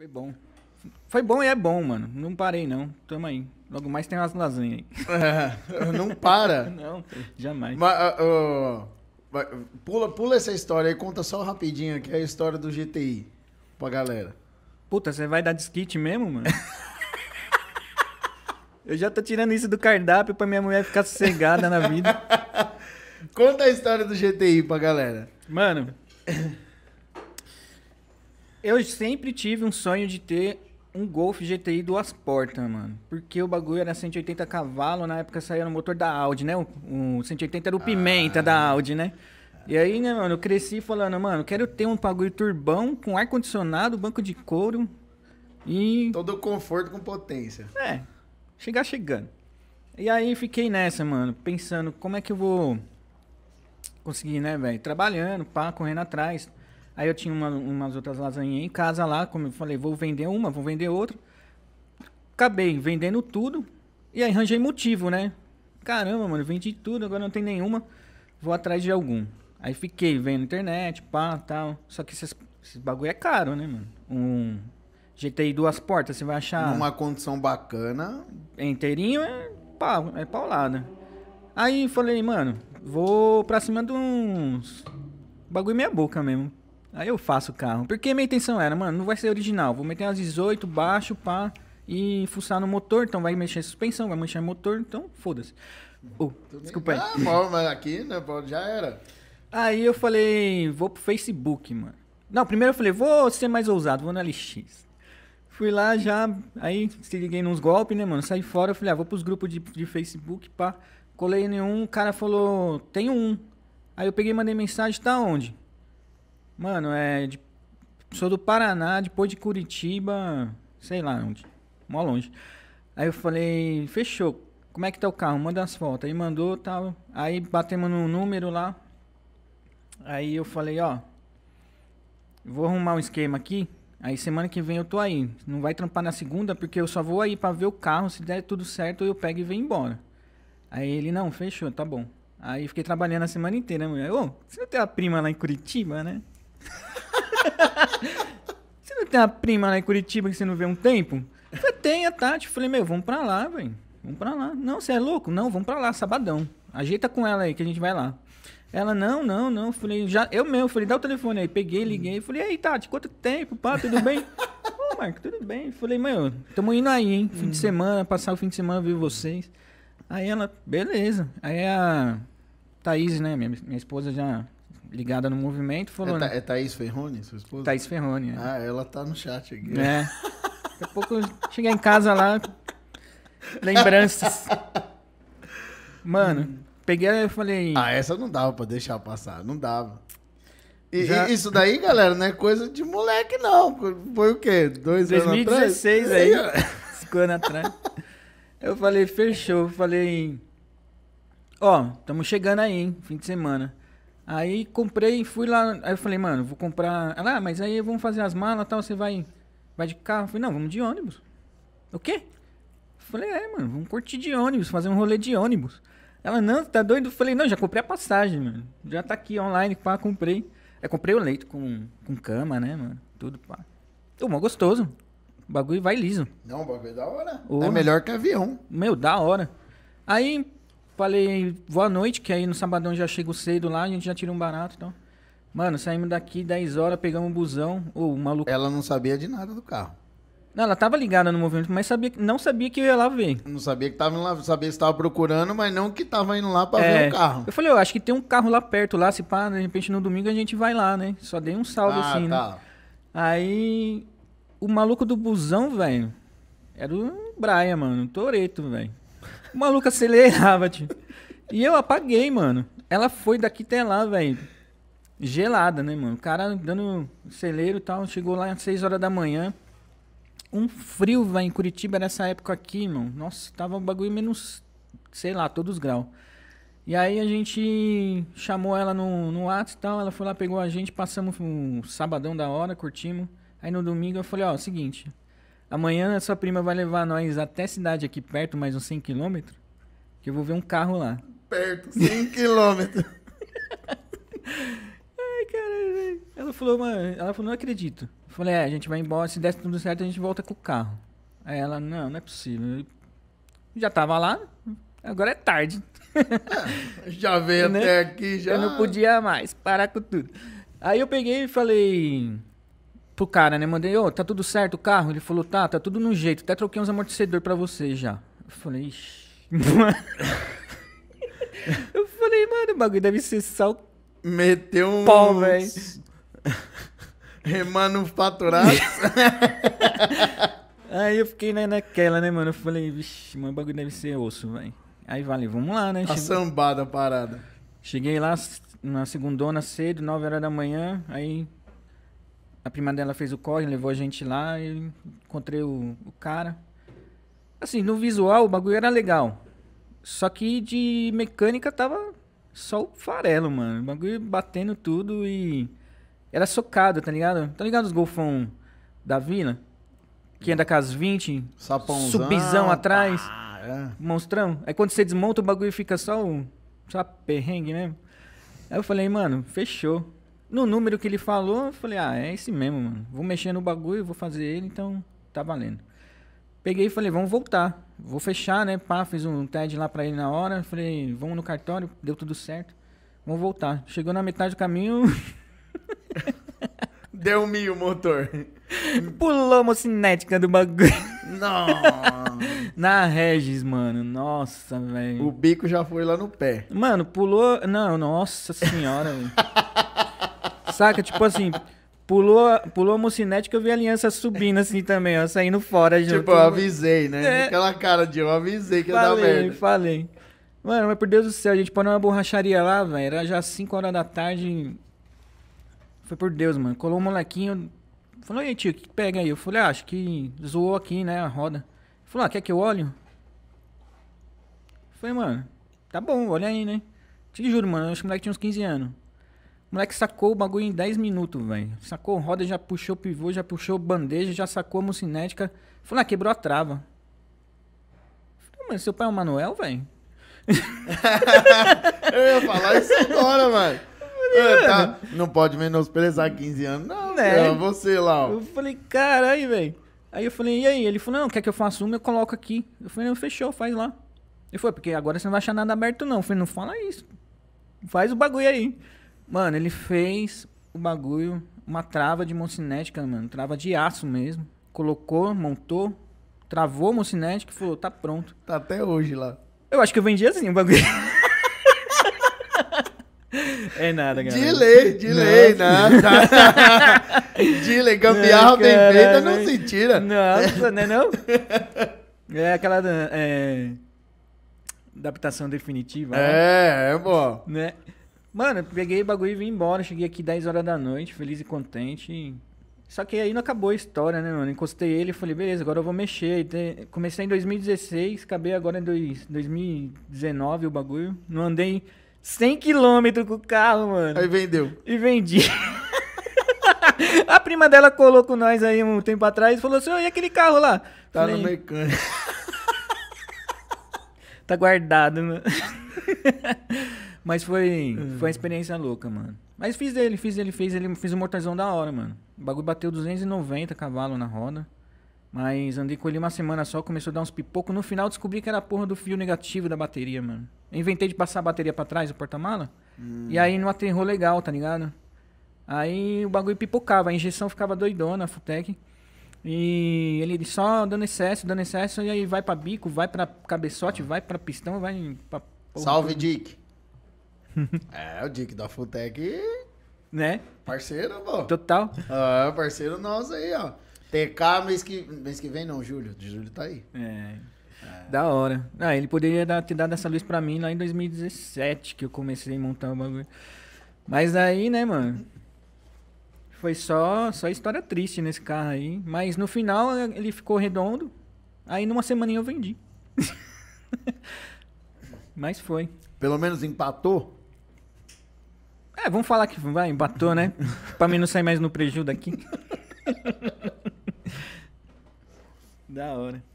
Foi bom. Foi bom e é bom, mano. Não parei, não. Tamo aí. Logo mais tem umas lasanhas aí. É, não para. não, jamais. Mas, uh, uh, pula, pula essa história aí, conta só rapidinho, que é a história do GTI pra galera. Puta, você vai dar disquite mesmo, mano? Eu já tô tirando isso do cardápio pra minha mulher ficar sossegada na vida. Conta a história do GTI pra galera. Mano, Eu sempre tive um sonho de ter um Golf GTI duas portas, mano. Porque o bagulho era 180 cavalos, na época saía no motor da Audi, né? O, 180 era o Pimenta ah. da Audi, né? E aí, né, mano, eu cresci falando, mano, quero ter um bagulho turbão com ar-condicionado, banco de couro e... Todo conforto com potência. É, chegar chegando. E aí fiquei nessa, mano, pensando como é que eu vou conseguir, né, velho? Trabalhando, pá, correndo atrás. Aí eu tinha uma, umas outras lasanhas em casa lá, como eu falei, vou vender uma, vou vender outra. Acabei vendendo tudo e aí arranjei motivo, né? Caramba, mano, vendi tudo, agora não tem nenhuma, vou atrás de algum. Aí fiquei vendo internet, pá, tal. Só que esses, esses bagulho é caro, né, mano? Um GTI duas portas, você vai achar. Numa condição bacana. Inteirinho é, pá, é paulada. Aí falei, mano, vou pra cima de uns. Bagulho minha boca mesmo. Aí eu faço o carro. Porque minha intenção era, mano, não vai ser original. Vou meter umas 18 baixo, pá, e fuçar no motor. Então vai mexer suspensão, vai mexer motor. Então, foda-se. Oh, desculpa aí. Ah, bom, mas aqui, né, já era. Aí eu falei, vou pro Facebook, mano. Não, primeiro eu falei, vou ser mais ousado, vou na LX. Fui lá já, aí se liguei nos golpes, né, mano? Saí fora, eu falei, ah, vou pros grupos de, de Facebook, pá. Colei nenhum, o cara falou, tem um. Aí eu peguei mandei mensagem, tá onde? Mano, é. De, sou do Paraná, depois de Curitiba, sei lá onde. Mó longe. Aí eu falei, fechou. Como é que tá o carro? Manda as fotos. Aí mandou tal. Aí batemos no número lá. Aí eu falei, ó. Vou arrumar um esquema aqui. Aí semana que vem eu tô aí. Não vai trampar na segunda, porque eu só vou aí para ver o carro. Se der tudo certo, eu pego e venho embora. Aí ele, não, fechou, tá bom. Aí fiquei trabalhando a semana inteira, né, mulher. Ô, você não tem a prima lá em Curitiba, né? você não tem uma prima lá em Curitiba que você não vê um tempo? Eu falei, tem a Tati. Eu falei, meu, vamos pra lá, velho. Vamos pra lá. Não, você é louco? Não, vamos pra lá, sabadão. Ajeita com ela aí que a gente vai lá. Ela, não, não, não. Eu falei, já, eu mesmo, falei, dá o telefone aí. Peguei, liguei. Falei, ei, Tati, quanto tempo, pá, tudo bem? Ô, Marco, tudo bem. Eu falei, meu, tamo indo aí, hein? Fim de uhum. semana, passar o fim de semana, ver vocês. Aí ela, beleza. Aí a Thaís, né, minha, minha esposa já ligada no movimento, falou. É, Tha né? é Thaís Ferrone, sua esposa? Thaís Ferrone. É. Ah, ela tá no chat aqui. É. Daqui a pouco eu cheguei em casa lá. Lembranças. Mano, hum. peguei e falei. Ah, essa não dava pra deixar passar, não dava. E, Já... e isso daí, galera, não é coisa de moleque, não. Foi o quê? Dois 2016 anos atrás? aí. Cinco anos atrás. Eu falei, fechou. Eu falei. Ó, oh, estamos chegando aí, hein? Fim de semana. Aí comprei, e fui lá, aí eu falei, mano, vou comprar. Ela, ah, mas aí vamos fazer as malas tal, você vai, vai de carro? Eu falei, não, vamos de ônibus. O quê? Eu falei, é, mano, vamos curtir de ônibus, fazer um rolê de ônibus. Ela, não, tá doido? Eu falei, não, já comprei a passagem, mano. Já tá aqui online, pá, comprei. Aí é, comprei o leito com, com cama, né, mano? Tudo, pá. Tô mó gostoso. O bagulho vai liso. Não, o bagulho é da hora. Oh. É melhor que avião. Meu, da hora. Aí Falei, boa noite, que aí no sabadão já chego cedo lá, a gente já tira um barato, então. Mano, saímos daqui 10 horas, pegamos um busão, ou maluco. Ela não sabia de nada do carro. Não, ela tava ligada no movimento, mas sabia, não sabia que eu ia lá ver. Não sabia que tava indo lá, sabia que tava procurando, mas não que tava indo lá para é, ver o carro. Eu falei, eu oh, acho que tem um carro lá perto, lá, se pá, de repente no domingo a gente vai lá, né? Só dei um salve ah, assim, né? tá. né? Aí o maluco do busão, velho, era o Brian, mano, o Toreto, velho maluco acelerava, tio. E eu apaguei, mano. Ela foi daqui até lá, velho. Gelada, né, mano? O cara dando celeiro e tal. Chegou lá às 6 horas da manhã. Um frio, velho, em Curitiba nessa época aqui, mano. Nossa, tava um bagulho menos, sei lá, todos os graus. E aí a gente chamou ela no, no WhatsApp e tal. Ela foi lá, pegou a gente, passamos um sabadão da hora, curtimos. Aí no domingo eu falei, ó, é seguinte, Amanhã a sua prima vai levar nós até cidade aqui perto, mais uns 100 quilômetros, que eu vou ver um carro lá. Perto, 100 quilômetros. Ai, cara, ela falou, mano, ela falou, não acredito. Eu falei, é, a gente vai embora, se der tudo certo, a gente volta com o carro. Aí ela, não, não é possível. Eu já tava lá, agora é tarde. É, já veio né? até aqui, já. Eu não podia mais, parar com tudo. Aí eu peguei e falei, pro cara, né? Mandei, ô, oh, tá tudo certo o carro? Ele falou, tá, tá tudo no jeito. Até troquei uns amortecedor pra você já. Eu falei, ixi. Mano. Eu falei, mano, o bagulho deve ser sal. Meteu um. Pó, velho. Remanufaturado. Aí eu fiquei né, naquela, né, mano? Eu falei, vixe, mano, o bagulho deve ser osso, velho. Aí vale, vamos lá, né? a tá Cheguei... sambada a parada. Cheguei lá na segundona cedo, 9 horas da manhã. Aí a prima dela fez o corre, levou a gente lá e encontrei o, o cara. Assim, no visual o bagulho era legal. Só que de mecânica tava só o farelo, mano. O bagulho batendo tudo e. Era socado, tá ligado? Tá ligado os golfão da vila? Que anda com as 20, Sapãozão, subizão atrás, Ah, é. monstrão. Aí quando você desmonta o bagulho fica só o. Só perrengue mesmo. Aí eu falei, mano, fechou. No número que ele falou, eu falei, ah, é esse mesmo, mano. Vou mexer no bagulho, vou fazer ele, então tá valendo. Peguei e falei, vamos voltar. Vou fechar, né? Pá, fiz um TED lá pra ele na hora. Falei, vamos no cartório, deu tudo certo. Vamos voltar. Chegou na metade do caminho. deu mil o motor. Pulou a mocinética do bagulho. Nossa. na Regis, mano. Nossa, velho. O bico já foi lá no pé. Mano, pulou. Não, nossa senhora, velho. Saca? Tipo assim, pulou, pulou a mocinete que eu vi a aliança subindo assim também, ó, saindo fora. Junto. Tipo, eu avisei, né? É. Aquela cara de eu avisei que falei, ia dar merda. Falei, falei. Mano, mas por Deus do céu, a gente parou na borracharia lá, velho. Era já 5 horas da tarde. Foi por Deus, mano. Colou um molequinho. Falou, aí tio, que pega aí? Eu falei, ah, acho que zoou aqui, né, a roda. falou, ah, quer que eu olhe? falei, mano, tá bom, olha aí, né? Te juro, mano, acho que o moleque tinha uns 15 anos. O moleque sacou o bagulho em 10 minutos, velho. Sacou roda, já puxou pivô, já puxou bandeja, já sacou a mocinética. Falei, ah, quebrou a trava. Falei, seu pai é o Manuel, velho? eu ia falar isso agora, velho. É, tá, não pode menosprezar 15 anos, não, né? É você lá, ó. Eu falei, caralho, velho. Aí eu falei, e aí? Ele falou, não, quer que eu faça uma? Eu coloco aqui. Eu falei, não, fechou, faz lá. Ele falou, porque agora você não vai achar nada aberto, não. Eu falei, não fala isso. Faz o bagulho aí. Mano, ele fez o bagulho, uma trava de mocinética, mano, trava de aço mesmo. Colocou, montou, travou a mocinética e falou, tá pronto. Tá até hoje lá. Eu acho que eu vendi assim o bagulho. É nada, galera. Delay, delay, nada. delay, gambiarra bem feita não se tira. Nossa, né não? É, é aquela é, adaptação definitiva. É, né? é bom. É, né? Mano, eu peguei o bagulho e vim embora. Cheguei aqui 10 horas da noite, feliz e contente. Só que aí não acabou a história, né, mano? Encostei ele e falei, beleza, agora eu vou mexer. Comecei em 2016, acabei agora em 2019 o bagulho. Não andei 100 km com o carro, mano. Aí vendeu. E vendi. a prima dela colou com nós aí um tempo atrás e falou assim: oh, e aquele carro lá? Tá falei, no mecânico. tá guardado, mano. Mas foi, hum. foi uma experiência louca, mano. Mas fiz ele, fiz ele, fiz ele, fiz um mortarzão da hora, mano. O bagulho bateu 290 cavalos na roda. Mas andei com ele uma semana só, começou a dar uns pipocos. No final descobri que era a porra do fio negativo da bateria, mano. Eu inventei de passar a bateria para trás, o porta-mala. Hum. E aí não aterrou legal, tá ligado? Aí o bagulho pipocava, a injeção ficava doidona, a Futec. E ele só dando excesso, dando excesso, e aí vai pra bico, vai pra cabeçote, ah. vai pra pistão, vai pra. Porra, Salve, tudo. Dick! é, o Dick da Futec. Né? Parceiro, pô. Total. É parceiro nosso aí, ó. TK mês que, mês que vem, não, Júlio. Júlio tá aí. É. é. Da hora. Ah, ele poderia dar, ter dado essa luz pra mim lá em 2017, que eu comecei a montar o bagulho. Mas aí, né, mano? Foi só, só história triste nesse carro aí. Mas no final ele ficou redondo. Aí numa semaninha eu vendi. Mas foi. Pelo menos empatou? É, vamos falar que vai, empatou, né? pra mim não sair mais no prejuízo daqui. da hora.